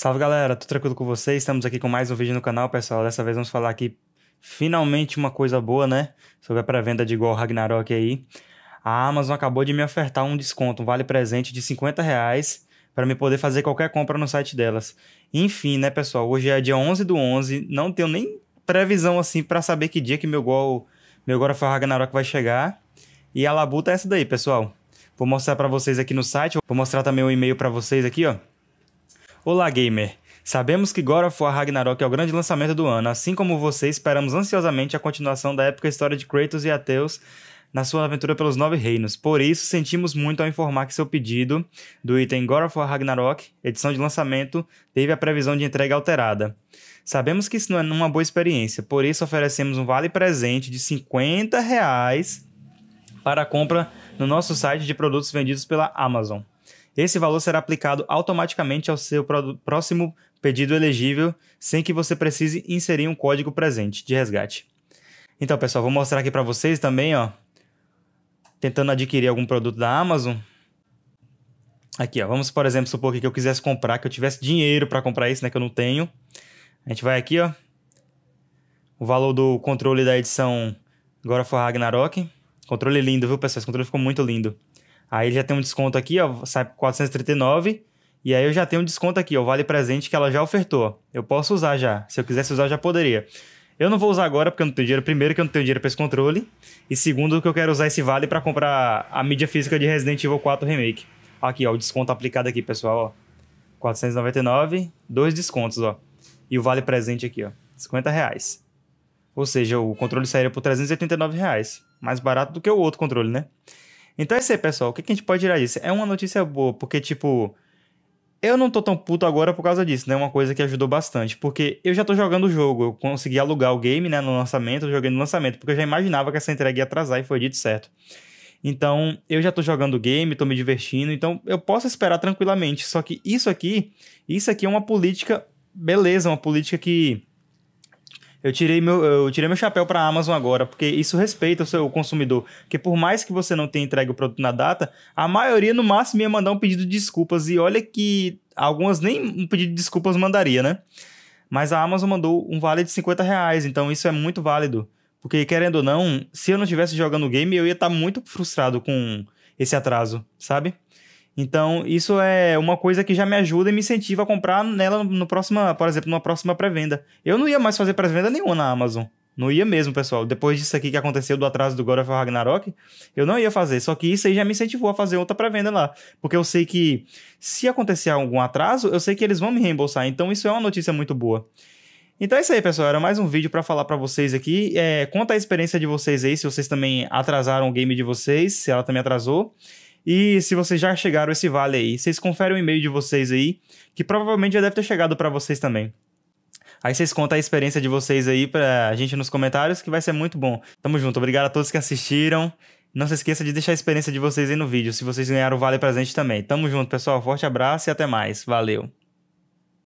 Salve galera, tudo tranquilo com vocês? Estamos aqui com mais um vídeo no canal, pessoal. Dessa vez vamos falar aqui finalmente uma coisa boa, né? Sobre a pré-venda de Gol Ragnarok aí. A Amazon acabou de me ofertar um desconto, um vale presente de 50 reais para me poder fazer qualquer compra no site delas. Enfim, né, pessoal? Hoje é dia 11 do 11, não tenho nem previsão assim para saber que dia que meu Gol, meu Gol Ragnarok vai chegar. E a labuta é essa daí, pessoal. Vou mostrar para vocês aqui no site, vou mostrar também o um e-mail para vocês aqui, ó. Olá, gamer! Sabemos que God of War Ragnarok é o grande lançamento do ano, assim como você, esperamos ansiosamente a continuação da épica história de Kratos e Ateus na sua aventura pelos Nove Reinos. Por isso, sentimos muito ao informar que seu pedido do item God of War Ragnarok, edição de lançamento, teve a previsão de entrega alterada. Sabemos que isso não é uma boa experiência, por isso oferecemos um vale-presente de 50 reais para a compra no nosso site de produtos vendidos pela Amazon. Esse valor será aplicado automaticamente ao seu próximo pedido elegível, sem que você precise inserir um código presente de resgate. Então, pessoal, vou mostrar aqui para vocês também, ó, tentando adquirir algum produto da Amazon. Aqui, ó, vamos, por exemplo, supor que eu quisesse comprar, que eu tivesse dinheiro para comprar isso, né, que eu não tenho. A gente vai aqui, ó, o valor do controle da edição agora for Ragnarok. Controle lindo, viu, pessoal? Esse controle ficou muito lindo. Aí já tem um desconto aqui, ó, sai por 439. E aí eu já tenho um desconto aqui, ó, o vale presente que ela já ofertou. Eu posso usar já. Se eu quisesse usar, já poderia. Eu não vou usar agora porque eu não tenho dinheiro. Primeiro, que eu não tenho dinheiro para esse controle. E segundo, que eu quero usar esse vale para comprar a mídia física de Resident Evil 4 Remake. Aqui, ó, o desconto aplicado aqui, pessoal, ó. 499, dois descontos, ó. E o vale presente aqui, ó, 50 reais. Ou seja, o controle sairia por 389 reais. Mais barato do que o outro controle, né? Então é isso aí, pessoal. O que, que a gente pode tirar disso? É uma notícia boa, porque, tipo, eu não tô tão puto agora por causa disso, né? É uma coisa que ajudou bastante. Porque eu já tô jogando o jogo, eu consegui alugar o game, né? No lançamento, eu joguei no lançamento, porque eu já imaginava que essa entrega ia atrasar e foi dito certo. Então, eu já tô jogando o game, tô me divertindo, então eu posso esperar tranquilamente. Só que isso aqui, isso aqui é uma política, beleza, uma política que eu tirei meu, eu tirei meu chapéu para a Amazon agora, porque isso respeita o seu consumidor. Porque por mais que você não tenha entregue o produto na data, a maioria no máximo ia mandar um pedido de desculpas. E olha que algumas nem um pedido de desculpas mandaria, né? Mas a Amazon mandou um vale de 50 reais, então isso é muito válido. Porque, querendo ou não, se eu não estivesse jogando o game, eu ia estar tá muito frustrado com esse atraso, sabe? Então, isso é uma coisa que já me ajuda e me incentiva a comprar nela no próxima, por exemplo, numa próxima pré-venda. Eu não ia mais fazer pré-venda nenhuma na Amazon. Não ia mesmo, pessoal. Depois disso aqui que aconteceu do atraso do God of Ragnarok, eu não ia fazer. Só que isso aí já me incentivou a fazer outra pré-venda lá. Porque eu sei que se acontecer algum atraso, eu sei que eles vão me reembolsar. Então isso é uma notícia muito boa. Então é isso aí, pessoal. Era mais um vídeo para falar para vocês aqui. É, conta a experiência de vocês aí, se vocês também atrasaram o game de vocês, se ela também atrasou. E se vocês já chegaram esse vale aí, vocês conferem o e-mail de vocês aí, que provavelmente já deve ter chegado para vocês também. Aí vocês contam a experiência de vocês aí pra gente nos comentários, que vai ser muito bom. Tamo junto, obrigado a todos que assistiram. Não se esqueça de deixar a experiência de vocês aí no vídeo, se vocês ganharam o Vale Presente também. Tamo junto, pessoal. Forte abraço e até mais. Valeu.